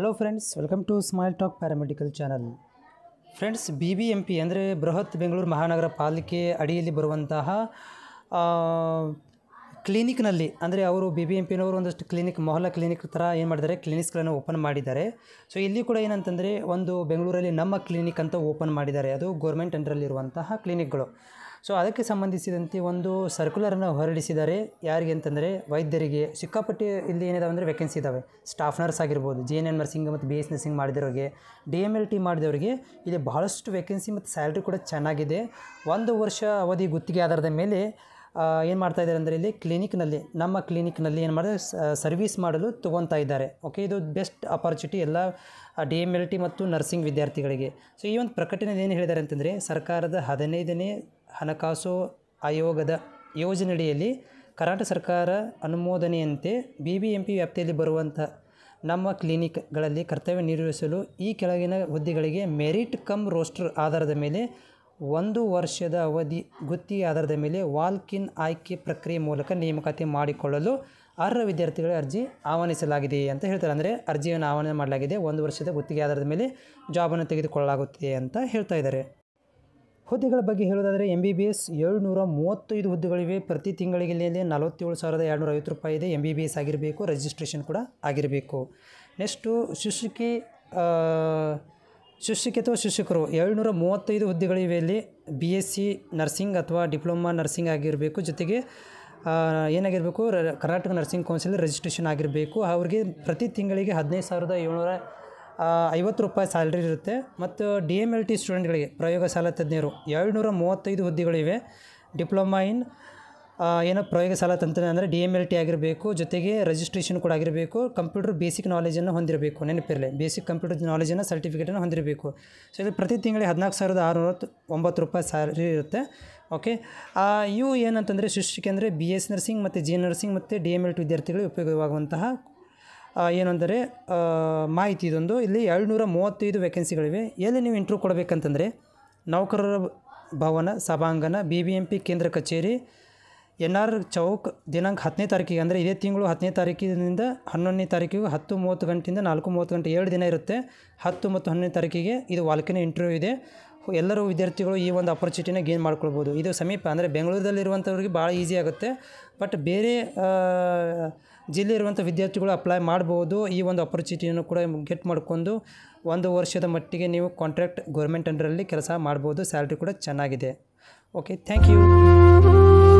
hello friends welcome to Smile Talk paramedical channel friends B B M P ಅಂದರೆ ಬೃಹತ್ ಬೆಂಗಳೂರು ಮಹಾನಗರ ಪಾಲಿಕೆ ಅಡಿಯಲ್ಲಿ ಬರುವಂತಹ ಕ್ಲಿನಿಕ್ನಲ್ಲಿ ಅಂದರೆ ಅವರು ಬಿ ಬಿ ಎಂ ಪಿನವರು ಒಂದಷ್ಟು ಕ್ಲಿನಿಕ್ ಮೊಹಲ ಕ್ಲಿನಿಕ್ ಥರ ಏನು ಮಾಡಿದ್ದಾರೆ ಕ್ಲಿನಿಕ್ಸ್ಗಳನ್ನು ಓಪನ್ ಮಾಡಿದ್ದಾರೆ ಸೊ ಇಲ್ಲಿ ಕೂಡ ಏನಂತಂದರೆ ಒಂದು ಬೆಂಗಳೂರಲ್ಲಿ ನಮ್ಮ ಕ್ಲಿನಿಕ್ ಅಂತ ಓಪನ್ ಮಾಡಿದ್ದಾರೆ ಅದು ಗೋರ್ಮೆಂಟ್ ಅಂಡ್ರಲ್ಲಿರುವಂತಹ ಕ್ಲಿನಿಕ್ಗಳು ಸೊ ಅದಕ್ಕೆ ಸಂಬಂಧಿಸಿದಂತೆ ಒಂದು ಸರ್ಕ್ಯುಲರನ್ನು ಹೊರಡಿಸಿದ್ದಾರೆ ಯಾರಿಗೆ ಅಂತಂದರೆ ವೈದ್ಯರಿಗೆ ಸಿಕ್ಕಾಪಟ್ಟೆ ಇಲ್ಲಿ ಏನಿದಾವೆ ಅಂದರೆ ವೇಕೆನ್ಸಿ ಇದ್ದಾವೆ ಸ್ಟಾಫ್ ನರ್ಸ್ ಆಗಿರ್ಬೋದು ಜಿ ಎನ್ ಎನ್ ನರ್ಸಿಂಗ್ ಮತ್ತು ಬಿ ಎಸ್ ನರ್ಸಿಂಗ್ ಮಾಡಿದವ್ರಿಗೆ ಡಿ ಎಮ್ ಎಲ್ ಟಿ ಮಾಡಿದವರಿಗೆ ಇಲ್ಲಿ ಭಾಳಷ್ಟು ವೇಕೆನ್ಸಿ ಮತ್ತು ಸ್ಯಾಲ್ರಿ ಕೂಡ ಚೆನ್ನಾಗಿದೆ ಒಂದು ವರ್ಷ ಅವಧಿ ಗುತ್ತಿಗೆ ಆಧಾರದ ಮೇಲೆ ಏನು ಮಾಡ್ತಾ ಇದ್ದಾರೆ ಅಂದರೆ ಇಲ್ಲಿ ಕ್ಲಿನಿಕ್ನಲ್ಲಿ ನಮ್ಮ ಕ್ಲಿನಿಕ್ನಲ್ಲಿ ಏನು ಮಾಡಿದ್ರೆ ಸರ್ವಿಸ್ ಮಾಡಲು ತೊಗೊತಾ ಇದ್ದಾರೆ ಓಕೆ ಇದು ಬೆಸ್ಟ್ ಅಪಾರ್ಚುನಿಟಿ ಎಲ್ಲ ಡಿ ಎಮ್ ಎಲ್ ಟಿ ಮತ್ತು ನರ್ಸಿಂಗ್ ವಿದ್ಯಾರ್ಥಿಗಳಿಗೆ ಸೊ ಈ ಒಂದು ಪ್ರಕಟಣೆ ಏನು ಹೇಳಿದ್ದಾರೆ ಅಂತಂದರೆ ಸರ್ಕಾರದ ಹದಿನೈದನೇ ಹಣಕಾಸು ಆಯೋಗದ ಯೋಜನೆಯಡಿಯಲ್ಲಿ ಕರ್ನಾಟಕ ಸರ್ಕಾರ ಅನುಮೋದನೆಯಂತೆ ಬಿ ಬಿ ಎಂ ಪಿ ವ್ಯಾಪ್ತಿಯಲ್ಲಿ ಬರುವಂಥ ನಮ್ಮ ಕ್ಲಿನಿಕ್ಗಳಲ್ಲಿ ಕರ್ತವ್ಯ ನಿರ್ವಹಿಸಲು ಈ ಕೆಳಗಿನ ಹುದ್ದೆಗಳಿಗೆ ಮೆರಿಟ್ ಕಮ್ ರೋಸ್ಟರ್ ಆಧಾರದ ಮೇಲೆ ಒಂದು ವರ್ಷದ ಅವಧಿ ಗುತ್ತಿಗೆ ಆಧಾರದ ಮೇಲೆ ವಾಲ್ಕಿನ್ ಆಯ್ಕೆ ಪ್ರಕ್ರಿಯೆ ಮೂಲಕ ನೇಮಕಾತಿ ಮಾಡಿಕೊಳ್ಳಲು ಅರ್ಹ ವಿದ್ಯಾರ್ಥಿಗಳ ಅರ್ಜಿ ಆಹ್ವಾನಿಸಲಾಗಿದೆ ಅಂತ ಹೇಳ್ತಾರೆ ಅಂದರೆ ಅರ್ಜಿಯನ್ನು ಆಹ್ವಾನ ಮಾಡಲಾಗಿದೆ ಒಂದು ವರ್ಷದ ಗುತ್ತಿಗೆ ಆಧಾರದ ಮೇಲೆ ಜಾಬನ್ನು ತೆಗೆದುಕೊಳ್ಳಲಾಗುತ್ತಿದೆ ಅಂತ ಹೇಳ್ತಾ ಇದ್ದಾರೆ ಹುದ್ದೆಗಳ ಬಗ್ಗೆ ಹೇಳೋದಾದರೆ ಎಂ ಬಿ ಬಿ ಎಸ್ ಏಳ್ನೂರ ಮೂವತ್ತೈದು ಹುದ್ದೆಗಳಿವೆ ಪ್ರತಿ ತಿಂಗಳಿಗೆ ನಲವತ್ತೇಳು ಸಾವಿರದ ಎರಡುನೂರ ಐವತ್ತು ರೂಪಾಯಿ ಇದೆ ಎಂ ಬಿ ಬಿ ಎಸ್ ಆಗಿರಬೇಕು ರಿಜಿಸ್ಟ್ರೇಷನ್ ಕೂಡ ಆಗಿರಬೇಕು ನೆಕ್ಸ್ಟು ಶಿಶುಕಿ ಶಿಕ್ಷಕಿ ಅಥವಾ ಶಿಕ್ಷಕರು ಏಳ್ನೂರ ಮೂವತ್ತೈದು ಹುದ್ದೆಗಳಿವೆ ಇಲ್ಲಿ ಬಿ ಎಸ್ ಸಿ ನರ್ಸಿಂಗ್ ಅಥವಾ ಡಿಪ್ಲೊಮಾ ನರ್ಸಿಂಗ್ ಆಗಿರಬೇಕು ಜೊತೆಗೆ ಏನಾಗಿರಬೇಕು ಕರ್ನಾಟಕ ನರ್ಸಿಂಗ್ ಕೌನ್ಸಿಲ್ ರಿಜಿಸ್ಟ್ರೇಷನ್ ಆಗಿರಬೇಕು ಅವ್ರಿಗೆ ಪ್ರತಿ ತಿಂಗಳಿಗೆ ಹದಿನೈದು ಸಾವಿರದ ಏಳ್ನೂರ ಐವತ್ತು ರೂಪಾಯಿ ಸ್ಯಾಲ್ರಿ ಇರುತ್ತೆ ಮತ್ತು ಡಿ ಎಮ್ ಎಲ್ ಟಿ ಸ್ಟೂಡೆಂಟ್ಗಳಿಗೆ ಪ್ರಯೋಗ ಸಾಲ ತಜ್ಞರು ಏಳ್ನೂರ ಮೂವತ್ತೈದು ಹುದ್ದೆಗಳಿವೆ ಡಿಪ್ಲೊಮಾ ಇನ್ ಏನೋ ಸಾಲ ತಂತ್ರ ಅಂದರೆ ಡಿ ಎಮ್ ಎಲ್ ಟಿ ಆಗಿರಬೇಕು ಜೊತೆಗೆ ರಿಜಿಸ್ಟ್ರೇಷನ್ ಕೂಡ ಆಗಿರಬೇಕು ಕಂಪ್ಯೂಟರ್ ಬೇಸಿಕ್ ನಾಲೆಜನ್ನು ಹೊಂದಿರಬೇಕು ನೆನಪಿರಲಿ ಬೇಸಿಕ್ ಕಂಪ್ಯೂಟರ್ ನಾಲೆಜನ್ನು ಸರ್ಟಿಫಿಕೇಟನ್ನು ಹೊಂದಿರಬೇಕು ಸೊ ಇದು ಪ್ರತಿ ತಿಂಗಳಿಗೆ ಹದಿನಾಲ್ಕು ಸಾವಿರದ ಆರುನೂರ ಒಂಬತ್ತು ರೂಪಾಯಿ ಸ್ಯಾಲ್ರಿ ಇರುತ್ತೆ ಓಕೆ ಇವು ಏನಂತಂದರೆ ಸೃಷ್ಟಿಕೆ ಅಂದರೆ ಬಿ ಎಸ್ ನರ್ಸಿಂಗ್ ಮತ್ತು ಜಿ ನರ್ಸಿಂಗ್ ಮತ್ತು ಡಿ ಎಮ್ ಎಲ್ ಟಿ ವಿದ್ಯಾರ್ಥಿಗಳಿಗೆ ಉಪಯೋಗವಾಗುವಂತಹ ಏನಂದರೆ ಮಾಹಿತಿ ಇದೊಂದು ಇಲ್ಲಿ ಏಳ್ನೂರ ಮೂವತ್ತೈದು ವೇಕೆನ್ಸಿಗಳಿವೆ ಎಲ್ಲಿ ನೀವು ಇಂಟ್ರ್ಯೂ ಕೊಡಬೇಕಂತಂದರೆ ನೌಕರರ ಭವನ ಸಭಾಂಗಣ ಬಿ ಬಿ ಎಂ ಪಿ ಕೇಂದ್ರ ಕಚೇರಿ ಎನ್ ಆರ್ ಚೌಕ್ ದಿನಾಂಕ ಹತ್ತನೇ ತಾರೀಕಿಗೆ ಅಂದರೆ ಇದೇ ತಿಂಗಳು ಹತ್ತನೇ ತಾರೀಕಿನಿಂದ ಹನ್ನೊಂದನೇ ತಾರೀಕಿಗೆ ಹತ್ತು ಮೂವತ್ತು ಗಂಟೆಯಿಂದ ನಾಲ್ಕು ಮೂವತ್ತು ಗಂಟೆ ಎರಡು ದಿನ ಇರುತ್ತೆ ಹತ್ತು ಮತ್ತು ಹನ್ನೊಂದನೇ ತಾರೀಕಿಗೆ ಇದು ವಾಲ್ಕಿನ ಇಂಟರ್ವ್ಯೂ ಇದೆ ಎಲ್ಲರೂ ವಿದ್ಯಾರ್ಥಿಗಳು ಈ ಒಂದು ಅಪರ್ಚುನಿಟಿನ ಗೇನ್ ಮಾಡ್ಕೊಳ್ಬೋದು ಇದು ಸಮೀಪ ಅಂದರೆ ಬೆಂಗಳೂರಲ್ಲಿರುವಂಥವ್ರಿಗೆ ಭಾಳ ಈಸಿ ಆಗುತ್ತೆ ಬಟ್ ಬೇರೆ ಜಿಲ್ಲೆ ಇರುವಂಥ ವಿದ್ಯಾರ್ಥಿಗಳು ಅಪ್ಲೈ ಮಾಡ್ಬೋದು ಈ ಒಂದು ಅಪರ್ಚುನಿಟಿಯನ್ನು ಕೂಡ ಗೆಟ್ ಮಾಡಿಕೊಂಡು ಒಂದು ವರ್ಷದ ಮಟ್ಟಿಗೆ ನೀವು ಕಾಂಟ್ರಾಕ್ಟ್ ಗೌರ್ಮೆಂಟ್ ಅಂಡರಲ್ಲಿ ಕೆಲಸ ಮಾಡ್ಬೋದು ಸ್ಯಾಲ್ರಿ ಕೂಡ ಚೆನ್ನಾಗಿದೆ ಓಕೆ ಥ್ಯಾಂಕ್ ಯು